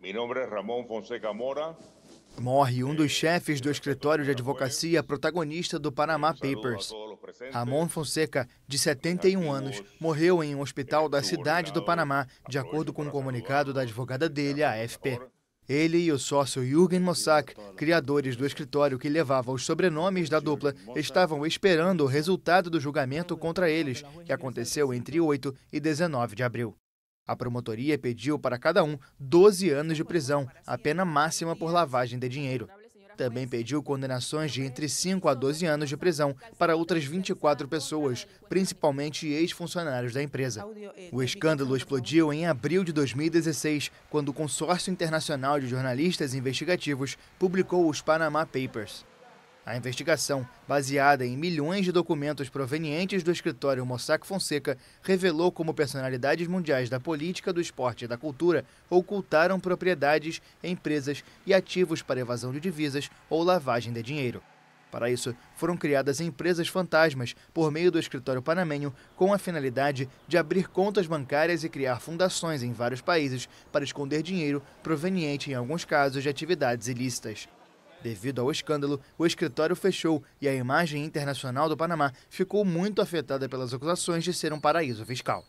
Meu nome é Ramon Fonseca Mora. Morre um dos eh, chefes do escritório de advocacia protagonista do Panama eh, Papers. Ramon Fonseca, de 71 anos, morreu em um hospital da cidade do Panamá, de acordo com um comunicado da advogada dele, a AFP. Ele e o sócio Jürgen Mossack, criadores do escritório que levava os sobrenomes da dupla, estavam esperando o resultado do julgamento contra eles, que aconteceu entre 8 e 19 de abril. A promotoria pediu para cada um 12 anos de prisão, a pena máxima por lavagem de dinheiro. Também pediu condenações de entre 5 a 12 anos de prisão para outras 24 pessoas, principalmente ex-funcionários da empresa. O escândalo explodiu em abril de 2016, quando o Consórcio Internacional de Jornalistas Investigativos publicou os Panama Papers. A investigação, baseada em milhões de documentos provenientes do escritório Mossack Fonseca, revelou como personalidades mundiais da política, do esporte e da cultura ocultaram propriedades, empresas e ativos para evasão de divisas ou lavagem de dinheiro. Para isso, foram criadas empresas fantasmas por meio do escritório panamenho com a finalidade de abrir contas bancárias e criar fundações em vários países para esconder dinheiro proveniente, em alguns casos, de atividades ilícitas. Devido ao escândalo, o escritório fechou e a imagem internacional do Panamá ficou muito afetada pelas acusações de ser um paraíso fiscal.